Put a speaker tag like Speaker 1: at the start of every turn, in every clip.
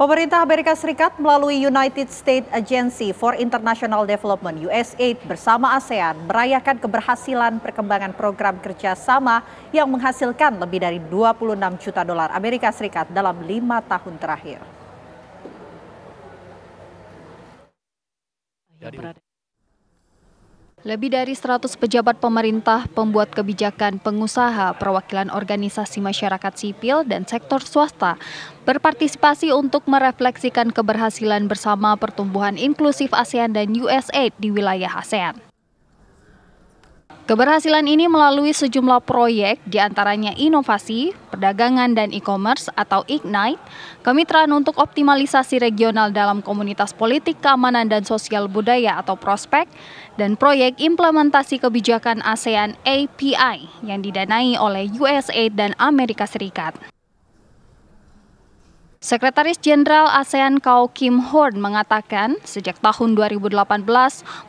Speaker 1: Pemerintah Amerika Serikat melalui United States Agency for International Development (USAID) bersama ASEAN merayakan keberhasilan perkembangan program kerjasama yang menghasilkan lebih dari 26 juta dolar Amerika Serikat dalam lima tahun terakhir. Jadi, lebih dari 100 pejabat pemerintah, pembuat kebijakan, pengusaha, perwakilan organisasi masyarakat sipil, dan sektor swasta berpartisipasi untuk merefleksikan keberhasilan bersama pertumbuhan inklusif ASEAN dan USAID di wilayah ASEAN. Keberhasilan ini melalui sejumlah proyek, diantaranya inovasi, perdagangan dan e-commerce atau Ignite, kemitraan untuk optimalisasi regional dalam komunitas politik, keamanan dan sosial budaya atau prospek, dan proyek implementasi kebijakan ASEAN API yang didanai oleh USA dan Amerika Serikat. Sekretaris Jenderal ASEAN Kau Kim Horn mengatakan, sejak tahun 2018,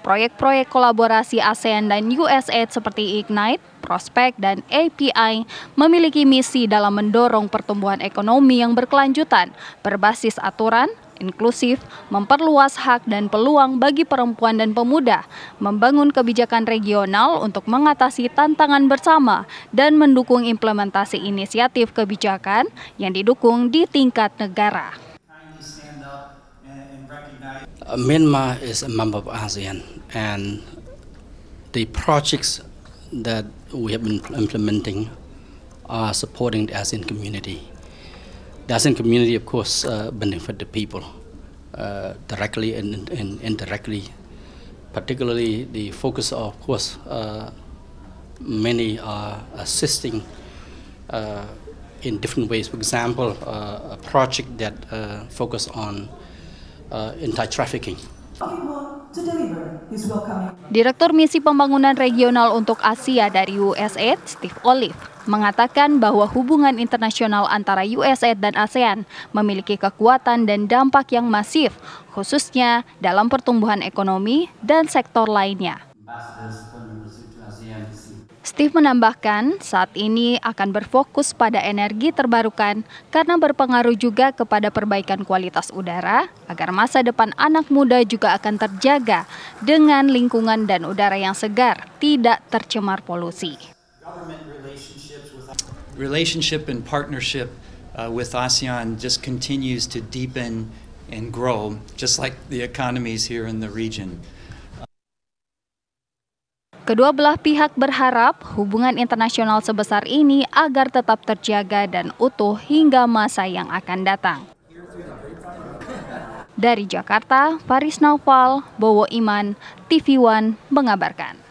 Speaker 1: proyek-proyek kolaborasi ASEAN dan USAID seperti IGNITE, Prospek, dan API memiliki misi dalam mendorong pertumbuhan ekonomi yang berkelanjutan, berbasis aturan, inklusif, memperluas hak dan peluang bagi perempuan dan pemuda, membangun kebijakan regional untuk mengatasi tantangan bersama, dan mendukung implementasi inisiatif kebijakan yang didukung di tingkat negara.
Speaker 2: Myanmar is a member of ASEAN and the projects that we have been implementing are supporting the ASEAN community. The ASEAN community, of course, uh, benefit the people uh, directly and, and, indirectly. Particularly, the focus, of course, uh, many are assisting uh, in different ways. For example, uh, a project that uh, focus on uh, anti-trafficking. to deliver
Speaker 1: Direktur Misi Pembangunan Regional untuk Asia dari USAID, Steve Olive, mengatakan bahwa hubungan internasional antara USAID dan ASEAN memiliki kekuatan dan dampak yang masif, khususnya dalam pertumbuhan ekonomi dan sektor lainnya. Steve menambahkan, saat ini akan berfokus pada energi terbarukan karena berpengaruh juga kepada perbaikan kualitas udara, agar masa depan anak muda juga akan terjaga dengan lingkungan dan udara yang segar, tidak tercemar polusi.
Speaker 2: Relationship and partnership uh, with ASEAN just continues to deepen and grow, just like the economies here in the region.
Speaker 1: Kedua belah pihak berharap hubungan internasional sebesar ini agar tetap terjaga dan utuh hingga masa yang akan datang. Dari Jakarta, Faris Naufal, Bowo Iman, TV One mengabarkan.